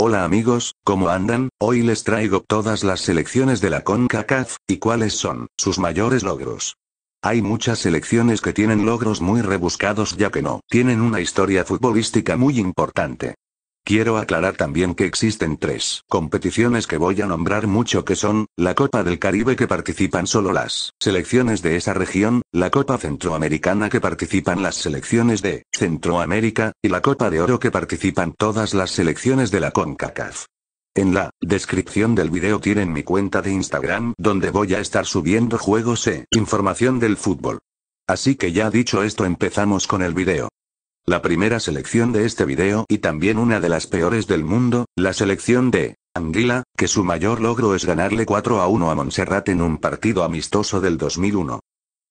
Hola amigos, ¿cómo andan? Hoy les traigo todas las selecciones de la CONCACAF, y cuáles son sus mayores logros. Hay muchas selecciones que tienen logros muy rebuscados ya que no tienen una historia futbolística muy importante. Quiero aclarar también que existen tres competiciones que voy a nombrar mucho que son, la Copa del Caribe que participan solo las selecciones de esa región, la Copa Centroamericana que participan las selecciones de Centroamérica, y la Copa de Oro que participan todas las selecciones de la CONCACAF. En la descripción del video tienen mi cuenta de Instagram donde voy a estar subiendo juegos e información del fútbol. Así que ya dicho esto empezamos con el video. La primera selección de este video y también una de las peores del mundo, la selección de Anguila, que su mayor logro es ganarle 4 a 1 a Montserrat en un partido amistoso del 2001.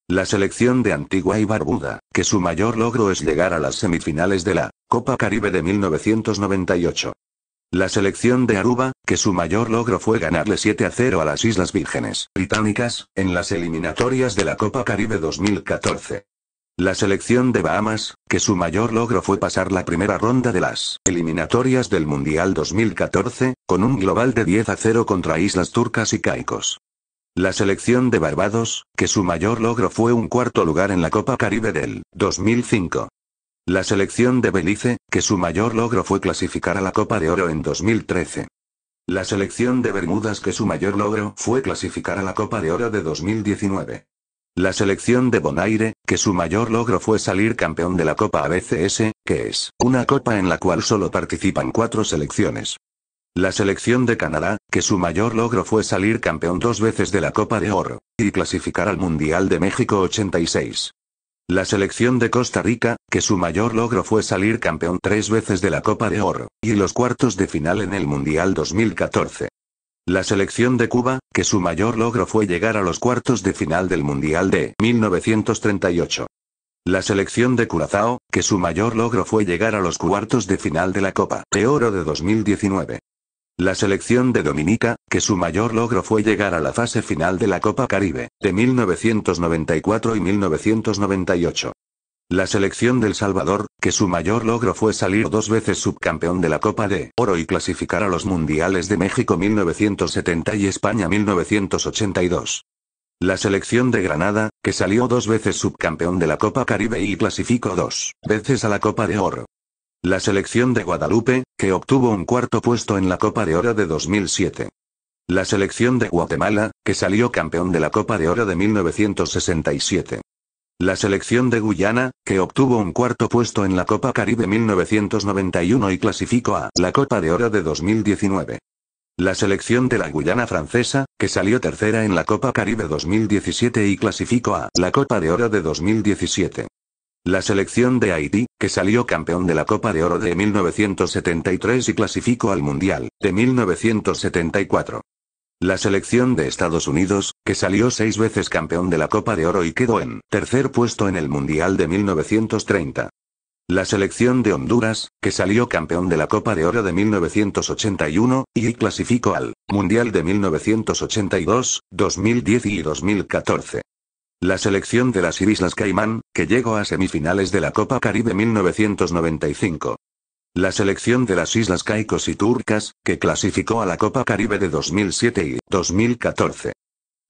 La selección de Antigua y Barbuda, que su mayor logro es llegar a las semifinales de la Copa Caribe de 1998. La selección de Aruba, que su mayor logro fue ganarle 7 a 0 a las Islas Vírgenes Británicas, en las eliminatorias de la Copa Caribe 2014. La selección de Bahamas, que su mayor logro fue pasar la primera ronda de las eliminatorias del Mundial 2014, con un global de 10 a 0 contra Islas Turcas y Caicos. La selección de Barbados, que su mayor logro fue un cuarto lugar en la Copa Caribe del 2005. La selección de Belice, que su mayor logro fue clasificar a la Copa de Oro en 2013. La selección de Bermudas que su mayor logro fue clasificar a la Copa de Oro de 2019. La selección de Bonaire, que su mayor logro fue salir campeón de la Copa ABCS, que es una copa en la cual solo participan cuatro selecciones. La selección de Canadá, que su mayor logro fue salir campeón dos veces de la Copa de Oro, y clasificar al Mundial de México 86. La selección de Costa Rica, que su mayor logro fue salir campeón tres veces de la Copa de Oro, y los cuartos de final en el Mundial 2014. La selección de Cuba, que su mayor logro fue llegar a los cuartos de final del Mundial de 1938. La selección de Curazao, que su mayor logro fue llegar a los cuartos de final de la Copa de Oro de 2019. La selección de Dominica, que su mayor logro fue llegar a la fase final de la Copa Caribe, de 1994 y 1998. La selección del Salvador, que su mayor logro fue salir dos veces subcampeón de la Copa de Oro y clasificar a los Mundiales de México 1970 y España 1982. La selección de Granada, que salió dos veces subcampeón de la Copa Caribe y clasificó dos veces a la Copa de Oro. La selección de Guadalupe, que obtuvo un cuarto puesto en la Copa de Oro de 2007. La selección de Guatemala, que salió campeón de la Copa de Oro de 1967. La selección de Guyana, que obtuvo un cuarto puesto en la Copa Caribe 1991 y clasificó a la Copa de Oro de 2019. La selección de la Guyana francesa, que salió tercera en la Copa Caribe 2017 y clasificó a la Copa de Oro de 2017. La selección de Haití, que salió campeón de la Copa de Oro de 1973 y clasificó al Mundial de 1974. La selección de Estados Unidos, que salió seis veces campeón de la Copa de Oro y quedó en tercer puesto en el Mundial de 1930. La selección de Honduras, que salió campeón de la Copa de Oro de 1981, y clasificó al Mundial de 1982, 2010 y 2014. La selección de las Islas Caimán, que llegó a semifinales de la Copa Caribe 1995. La selección de las islas caicos y turcas, que clasificó a la Copa Caribe de 2007 y 2014.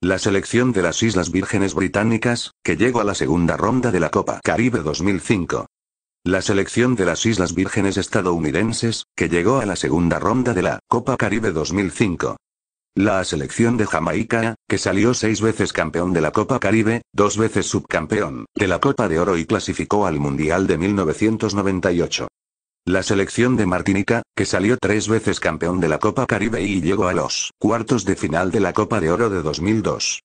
La selección de las Islas Vírgenes Británicas, que llegó a la segunda ronda de la Copa Caribe 2005. La selección de las Islas Vírgenes Estadounidenses, que llegó a la segunda ronda de la Copa Caribe 2005. La selección de Jamaica, que salió seis veces campeón de la Copa Caribe, dos veces subcampeón de la Copa de Oro y clasificó al Mundial de 1998. La selección de Martinica, que salió tres veces campeón de la Copa Caribe y llegó a los cuartos de final de la Copa de Oro de 2002.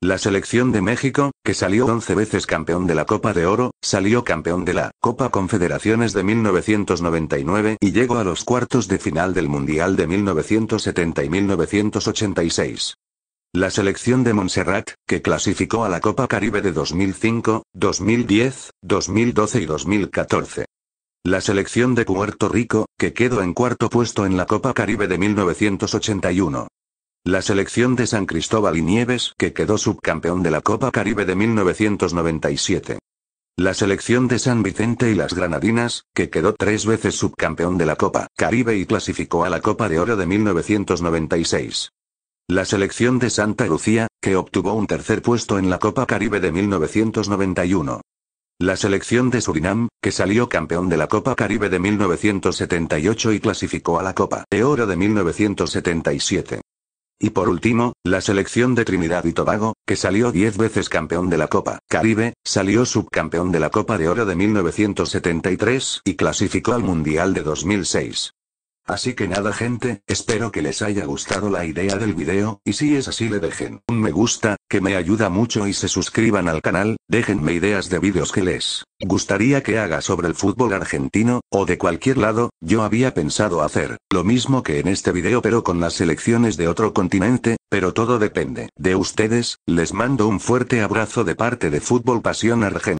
La selección de México, que salió once veces campeón de la Copa de Oro, salió campeón de la Copa Confederaciones de 1999 y llegó a los cuartos de final del Mundial de 1970 y 1986. La selección de Montserrat, que clasificó a la Copa Caribe de 2005, 2010, 2012 y 2014. La selección de Puerto Rico, que quedó en cuarto puesto en la Copa Caribe de 1981. La selección de San Cristóbal y Nieves, que quedó subcampeón de la Copa Caribe de 1997. La selección de San Vicente y las Granadinas, que quedó tres veces subcampeón de la Copa Caribe y clasificó a la Copa de Oro de 1996. La selección de Santa Lucía, que obtuvo un tercer puesto en la Copa Caribe de 1991. La selección de Surinam, que salió campeón de la Copa Caribe de 1978 y clasificó a la Copa de Oro de 1977. Y por último, la selección de Trinidad y Tobago, que salió 10 veces campeón de la Copa Caribe, salió subcampeón de la Copa de Oro de 1973 y clasificó al Mundial de 2006. Así que nada gente, espero que les haya gustado la idea del video, y si es así le dejen un me gusta, que me ayuda mucho y se suscriban al canal, déjenme ideas de videos que les gustaría que haga sobre el fútbol argentino, o de cualquier lado, yo había pensado hacer, lo mismo que en este video pero con las selecciones de otro continente, pero todo depende de ustedes, les mando un fuerte abrazo de parte de Fútbol Pasión Argentina.